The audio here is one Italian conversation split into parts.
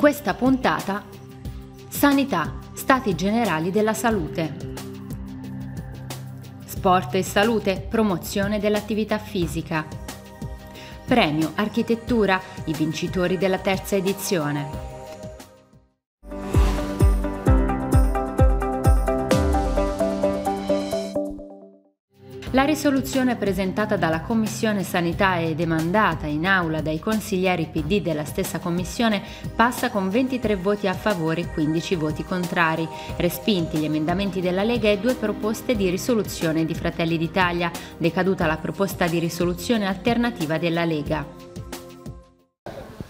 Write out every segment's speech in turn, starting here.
in questa puntata Sanità, stati generali della salute. Sport e salute, promozione dell'attività fisica. Premio Architettura, i vincitori della terza edizione. La risoluzione presentata dalla Commissione Sanità e demandata in aula dai consiglieri PD della stessa Commissione passa con 23 voti a favore e 15 voti contrari, respinti gli emendamenti della Lega e due proposte di risoluzione di Fratelli d'Italia, decaduta la proposta di risoluzione alternativa della Lega.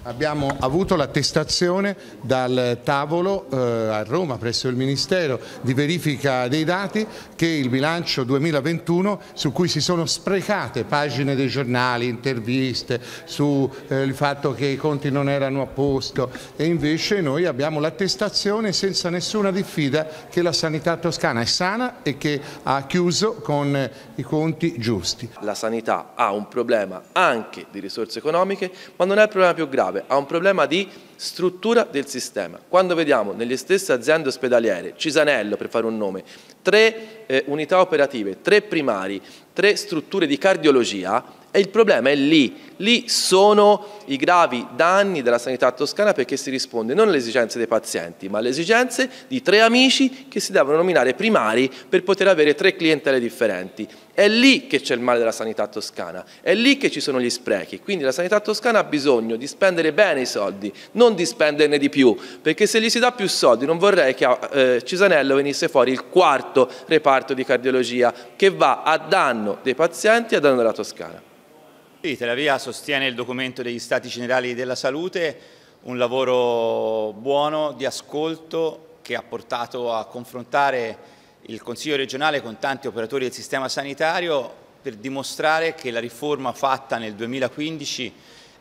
Abbiamo avuto l'attestazione dal tavolo eh, a Roma presso il Ministero di verifica dei dati che il bilancio 2021 su cui si sono sprecate pagine dei giornali, interviste sul eh, fatto che i conti non erano a posto e invece noi abbiamo l'attestazione senza nessuna diffida che la sanità toscana è sana e che ha chiuso con eh, i conti giusti. La sanità ha un problema anche di risorse economiche ma non è il problema più grave grave, ha un problema di struttura del sistema. Quando vediamo nelle stesse aziende ospedaliere, Cisanello per fare un nome, tre eh, unità operative, tre primari, tre strutture di cardiologia, e il problema è lì, lì sono i gravi danni della sanità toscana perché si risponde non alle esigenze dei pazienti, ma alle esigenze di tre amici che si devono nominare primari per poter avere tre clientele differenti. È lì che c'è il male della sanità toscana, è lì che ci sono gli sprechi, quindi la sanità toscana ha bisogno di spendere bene i soldi, non di spenderne di più, perché se gli si dà più soldi non vorrei che a eh, Cisanello venisse fuori il quarto reparto di cardiologia che va a danno dei pazienti e a danno della Toscana. Sì, Telavia sostiene il documento degli Stati Generali della Salute, un lavoro buono di ascolto che ha portato a confrontare il Consiglio regionale con tanti operatori del sistema sanitario per dimostrare che la riforma fatta nel 2015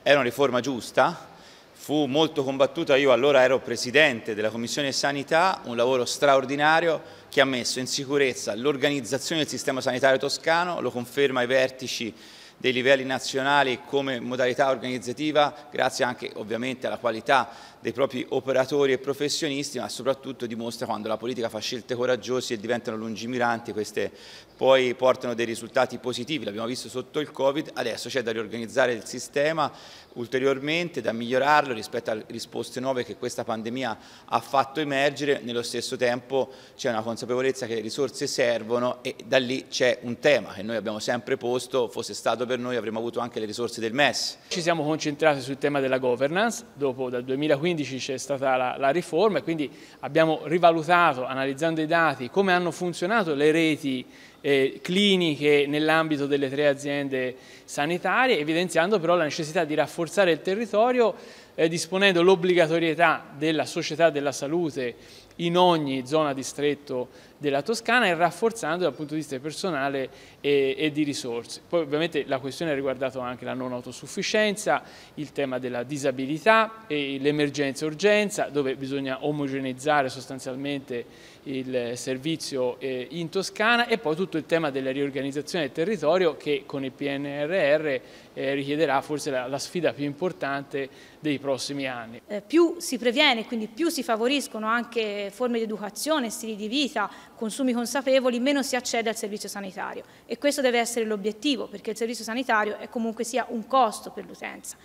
era una riforma giusta, fu molto combattuta, io allora ero presidente della Commissione Sanità, un lavoro straordinario che ha messo in sicurezza l'organizzazione del sistema sanitario toscano, lo conferma ai vertici dei livelli nazionali come modalità organizzativa, grazie anche ovviamente alla qualità dei propri operatori e professionisti, ma soprattutto dimostra quando la politica fa scelte coraggiose e diventano lungimiranti, queste poi portano dei risultati positivi, l'abbiamo visto sotto il Covid, adesso c'è da riorganizzare il sistema ulteriormente, da migliorarlo rispetto alle risposte nuove che questa pandemia ha fatto emergere, nello stesso tempo c'è una consapevolezza che le risorse servono e da lì c'è un tema che noi abbiamo sempre posto, fosse stato per noi avremmo avuto anche le risorse del MES. Ci siamo concentrati sul tema della governance, dopo dal 2015 c'è stata la, la riforma e quindi abbiamo rivalutato, analizzando i dati, come hanno funzionato le reti eh, cliniche nell'ambito delle tre aziende sanitarie, evidenziando però la necessità di rafforzare il territorio eh, disponendo l'obbligatorietà della società della salute in ogni zona distretto della Toscana e rafforzando dal punto di vista personale e, e di risorse. Poi ovviamente la questione ha riguardato anche la non autosufficienza, il tema della disabilità e l'emergenza-urgenza dove bisogna omogeneizzare sostanzialmente il servizio eh, in Toscana e poi tutto il tema della riorganizzazione del territorio che con il PNRR eh, richiederà forse la, la sfida più importante dei prossimi anni. Eh, più si previene, quindi più si favoriscono anche forme di educazione, stili di vita, consumi consapevoli, meno si accede al servizio sanitario e questo deve essere l'obiettivo perché il servizio sanitario è comunque sia un costo per l'utenza.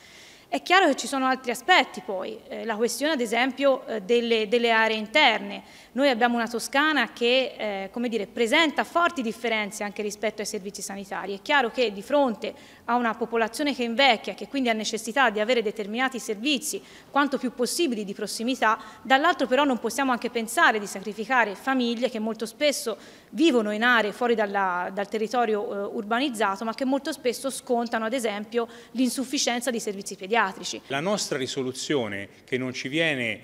È chiaro che ci sono altri aspetti poi, eh, la questione ad esempio eh, delle, delle, aree interne. Noi abbiamo una Toscana che eh, dire, presenta forti differenze anche rispetto ai servizi sanitari. È chiaro che di fronte a una popolazione che invecchia, che quindi ha necessità di avere determinati servizi quanto più possibili di prossimità, dall'altro però non possiamo anche pensare di sacrificare famiglie che molto spesso vivono in aree fuori dalla, dal territorio eh, urbanizzato ma che molto spesso scontano ad esempio l'insufficienza di servizi pediatrici psichiatrici. La nostra risoluzione, che non ci viene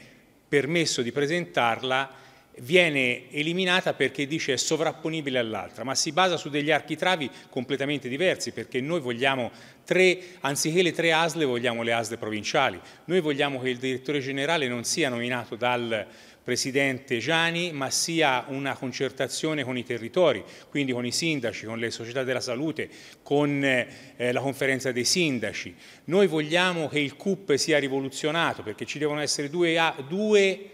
permesso di presentarla, viene eliminata perché dice è sovrapponibile all'altra, ma si basa su degli architravi completamente diversi perché noi vogliamo tre, anziché le tre ASLE vogliamo le ASLE provinciali, noi vogliamo che il direttore generale non sia nominato dal Presidente Gianni, ma sia una concertazione con i territori, quindi con i sindaci, con le società della salute, con eh, la conferenza dei sindaci. Noi vogliamo che il CUP sia rivoluzionato perché ci devono essere due, due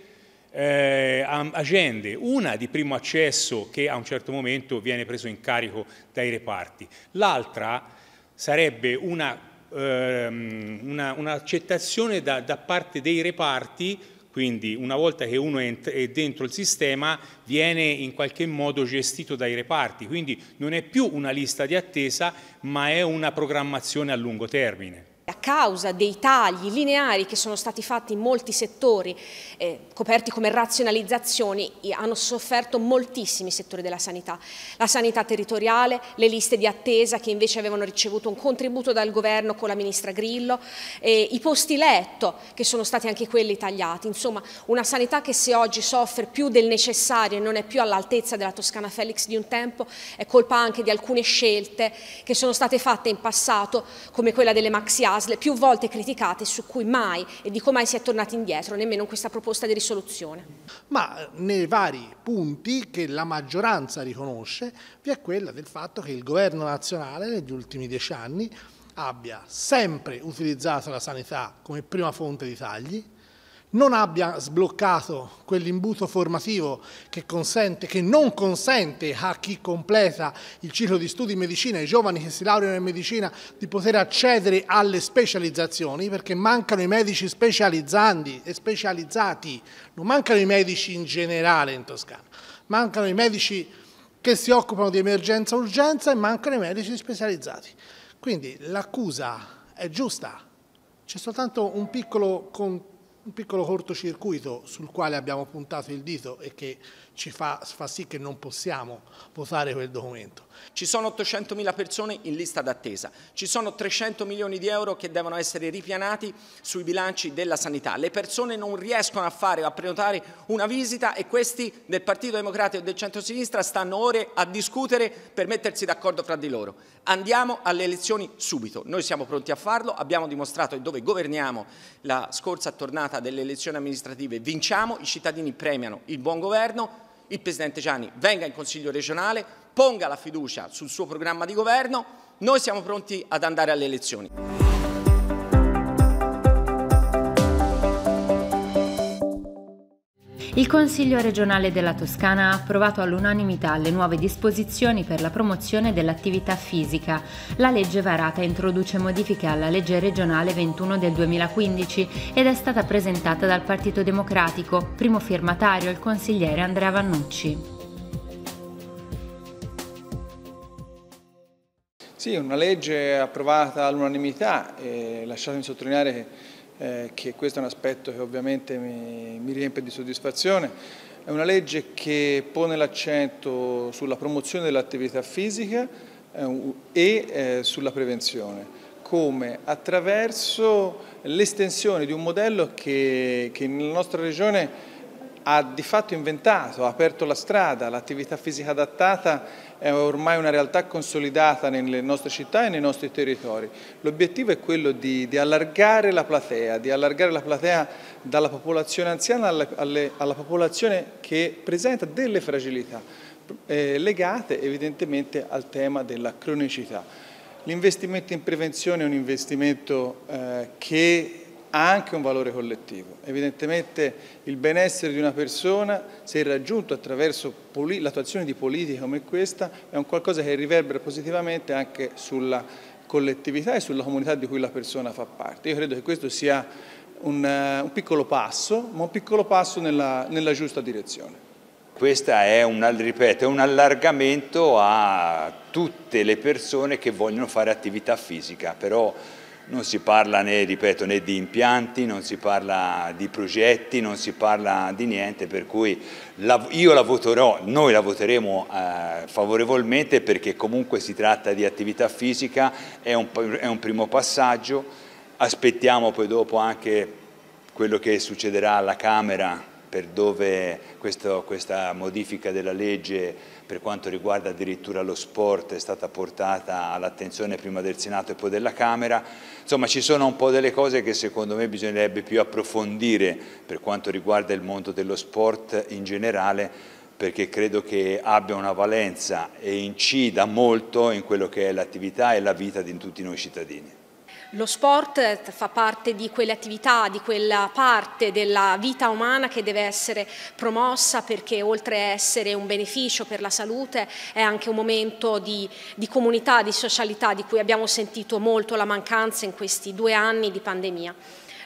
eh, agende, una di primo accesso che a un certo momento viene preso in carico dai reparti, l'altra sarebbe una, ehm, un'accettazione una da, da parte dei reparti quindi una volta che uno è dentro il sistema viene in qualche modo gestito dai reparti, quindi non è più una lista di attesa ma è una programmazione a lungo termine. A causa dei tagli lineari che sono stati fatti in molti settori, eh, coperti come razionalizzazioni, hanno sofferto moltissimi settori della sanità. La sanità territoriale, le liste di attesa che invece avevano ricevuto un contributo dal governo con la ministra Grillo, eh, i posti letto che sono stati anche quelli tagliati. Insomma, una sanità che se oggi soffre più del necessario e non è più all'altezza della Toscana Felix di un tempo, è colpa anche di alcune scelte che sono state fatte in passato, come quella delle maxi ASL più volte criticate su cui mai e dico mai si è tornati indietro, nemmeno in questa proposta di risoluzione. Ma nei vari punti che la maggioranza riconosce vi è quella del fatto che il governo nazionale negli ultimi dieci anni abbia sempre utilizzato la sanità come prima fonte di tagli, non abbia sbloccato quell'imbuto formativo che, consente, che, non consente a chi completa il ciclo di studi in medicina, ai giovani che si laureano in medicina, di poter accedere alle specializzazioni, perché mancano i medici specializzanti e specializzati, non mancano i medici in generale in Toscana, mancano i medici che si occupano di emergenza-urgenza e mancano i medici specializzati. Quindi l'accusa è giusta, c'è soltanto un piccolo... Con- un piccolo cortocircuito sul quale abbiamo puntato il dito e che ci fa, fa sì che non possiamo votare quel documento. Ci sono 800.000 persone in lista d'attesa, ci sono 300 milioni di euro che devono essere ripianati sui bilanci della sanità. Le persone non riescono a fare o a prenotare una visita e questi del Partito Democratico e del centrosinistra stanno ore a discutere per mettersi d'accordo fra di loro. Andiamo alle elezioni subito, noi siamo pronti a farlo, abbiamo dimostrato che dove governiamo la scorsa tornata delle elezioni amministrative vinciamo, i cittadini premiano il buon governo, il Presidente Gianni venga in Consiglio regionale, ponga la fiducia sul suo programma di governo, noi siamo pronti ad andare alle elezioni. Il Consiglio regionale della Toscana ha approvato all'unanimità le nuove disposizioni per la promozione dell'attività fisica. La legge varata introduce modifiche alla legge regionale 21 del 2015 ed è stata presentata dal Partito Democratico, primo firmatario il consigliere Andrea Vannucci. Sì, è una legge approvata all'unanimità e lasciatemi sottolineare che eh, che questo è un aspetto che ovviamente mi, mi riempie di soddisfazione. È una legge che pone l'accento sulla promozione dell'attività fisica eh, e eh, sulla prevenzione come attraverso l'estensione di un modello che, che nella nostra regione ha di fatto inventato, ha aperto la strada, l'attività fisica adattata è ormai una realtà consolidata nelle nostre città e nei nostri territori. L'obiettivo è quello di, di, allargare la platea, di allargare la platea dalla popolazione anziana alla, alle, alla popolazione che presenta delle fragilità eh, legate evidentemente al tema della cronicità. L'investimento in prevenzione è un investimento eh, che ha anche un valore collettivo. Evidentemente il benessere di una persona, se raggiunto attraverso l'attuazione di politiche come questa, è un qualcosa che riverbera positivamente anche sulla collettività e sulla comunità di cui la persona fa parte. Io credo che questo sia un, un piccolo passo, ma un piccolo passo nella, nella giusta direzione. Questo è un, ripeto, un allargamento a tutte le persone che vogliono fare attività fisica, però non si parla né, ripeto, né, di impianti, non si parla di progetti, non si parla di niente, per cui la, io la voterò, noi la voteremo eh, favorevolmente perché comunque si tratta di attività fisica, è un, è un primo passaggio, aspettiamo poi dopo anche quello che succederà alla Camera per dove questo, questa modifica della legge per quanto riguarda addirittura lo sport è stata portata all'attenzione prima del Senato e poi della Camera. Insomma ci sono un po' delle cose che secondo me bisognerebbe più approfondire per quanto riguarda il mondo dello sport in generale perché credo che abbia una valenza e incida molto in quello che è l'attività e la vita di tutti noi cittadini. Lo sport eh, fa parte di quelle attività, di quella parte della vita umana che deve essere promossa perché oltre a essere un beneficio per la salute è anche un momento di, di comunità, di socialità di cui abbiamo sentito molto la mancanza in questi due anni di pandemia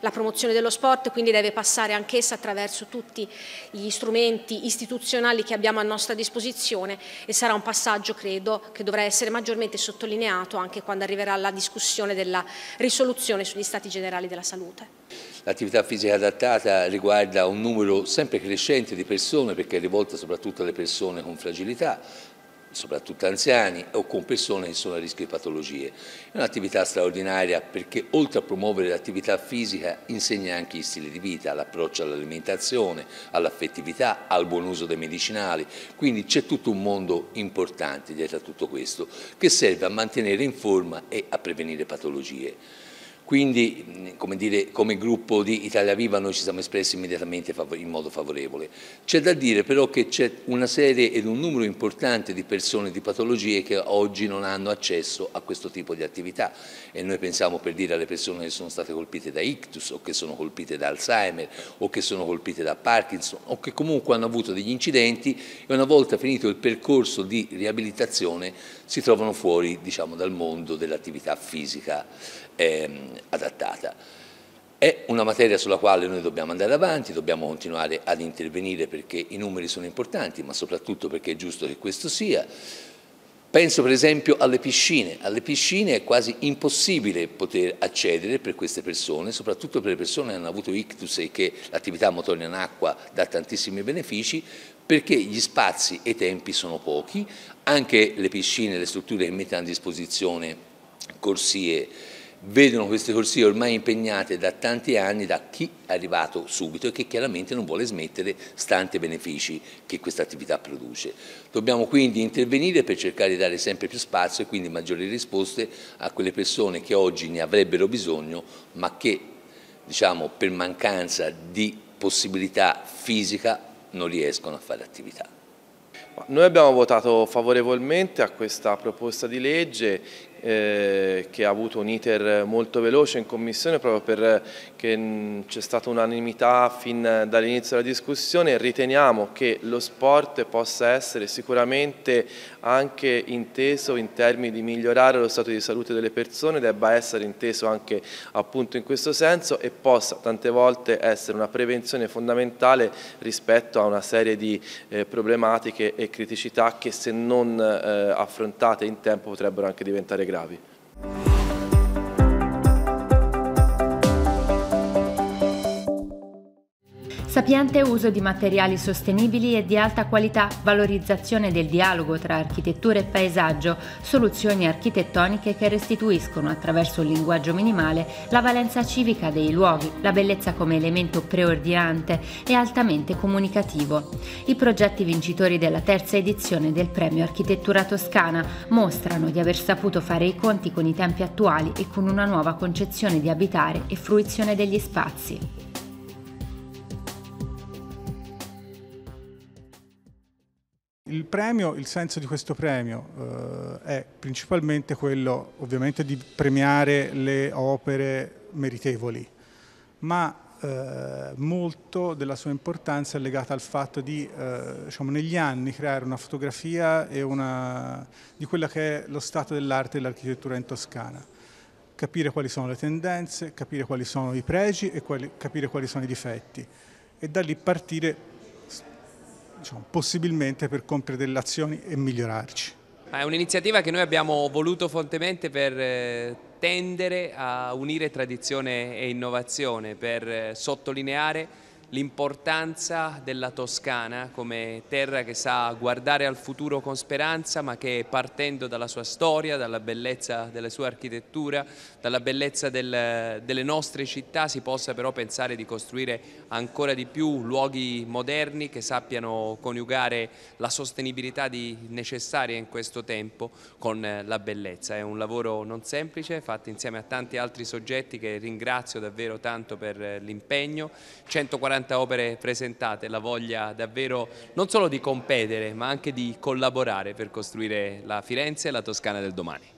la promozione dello sport, quindi deve passare anch'essa attraverso tutti gli strumenti istituzionali che abbiamo a nostra disposizione e sarà un passaggio, credo, che dovrà essere maggiormente sottolineato anche quando arriverà la discussione della risoluzione sugli stati generali della salute. L'attività fisica adattata riguarda un numero sempre crescente di persone perché è rivolta soprattutto alle persone con fragilità, soprattutto anziani o con persone che sono a rischio di patologie. È un'attività straordinaria perché oltre a promuovere l'attività fisica insegna anche gli stili di vita, l'approccio all'alimentazione, all'affettività, al buon uso dei medicinali, quindi c'è tutto un mondo importante dietro a tutto questo che serve a mantenere in forma e a prevenire patologie. Quindi come, dire, come, gruppo di Italia Viva noi ci siamo espressi immediatamente in modo favorevole. C'è da dire però che c'è una serie ed un numero importante di persone, di patologie che oggi non hanno accesso a questo tipo di attività e noi pensiamo per dire alle persone che sono state colpite da ictus o che sono colpite da Alzheimer o che sono colpite da Parkinson o che comunque hanno avuto degli incidenti e una volta finito il percorso di riabilitazione si trovano fuori diciamo, dal mondo dell'attività fisica ehm, adattata. È una materia sulla quale noi dobbiamo andare avanti, dobbiamo continuare ad intervenire perché i numeri sono importanti, ma soprattutto perché è giusto che questo sia. Penso per esempio alle piscine, alle piscine è quasi impossibile poter accedere per queste persone, soprattutto per le persone che hanno avuto ictus e che l'attività motoria in acqua dà tantissimi benefici, perché gli spazi e i tempi sono pochi, anche le piscine, le strutture che mettono a disposizione corsie vedono queste corsie ormai impegnate da tanti anni da chi è arrivato subito e che chiaramente non vuole smettere stante i benefici che questa attività produce. Dobbiamo quindi intervenire per cercare di dare sempre più spazio e quindi maggiori risposte a quelle persone che oggi ne avrebbero bisogno ma che diciamo, per mancanza di possibilità fisica non riescono a fare attività. Noi abbiamo votato favorevolmente a questa proposta di legge eh, che ha avuto un iter molto veloce in commissione proprio perché eh, mm, c'è stata unanimità fin dall'inizio della discussione riteniamo che lo sport possa essere sicuramente anche inteso in termini di migliorare lo stato di salute delle persone, debba essere inteso anche appunto in questo senso e possa tante volte essere una prevenzione fondamentale rispetto a una serie di eh, problematiche e criticità che se non affrontate in tempo potrebbero anche diventare gravi. Sapiente uso di materiali sostenibili e di alta qualità, valorizzazione del dialogo tra architettura e paesaggio, soluzioni architettoniche che restituiscono attraverso il linguaggio minimale la valenza civica dei luoghi, la bellezza come elemento preordinante e altamente comunicativo. I progetti vincitori della terza edizione del Premio Architettura Toscana mostrano di aver saputo fare i conti con i tempi attuali e con una nuova concezione di abitare e fruizione degli spazi. Il premio, il senso di questo premio eh, è principalmente quello ovviamente di premiare le opere meritevoli, ma eh, molto della sua importanza è legata al fatto di eh, diciamo, negli anni creare una fotografia una, di quello che è lo stato dell'arte e dell'architettura in Toscana. Capire quali sono le tendenze, capire quali sono i pregi e quali, capire quali sono i difetti e da lì partire diciamo, possibilmente per compiere delle azioni e migliorarci. È un'iniziativa che noi abbiamo voluto fortemente per eh, tendere a unire tradizione e innovazione, per eh, sottolineare l'importanza della Toscana come terra che sa guardare al futuro con speranza ma che partendo dalla sua storia, dalla bellezza della sua architettura, dalla bellezza del, delle nostre città si possa però pensare di costruire ancora di più luoghi moderni che sappiano coniugare la sostenibilità necessaria in questo tempo con la bellezza. È un lavoro non semplice fatto insieme a tanti altri soggetti che ringrazio davvero tanto per eh, l'impegno. 140 40 opere presentate, la voglia davvero non solo di competere ma anche di collaborare per costruire la Firenze e la Toscana del domani.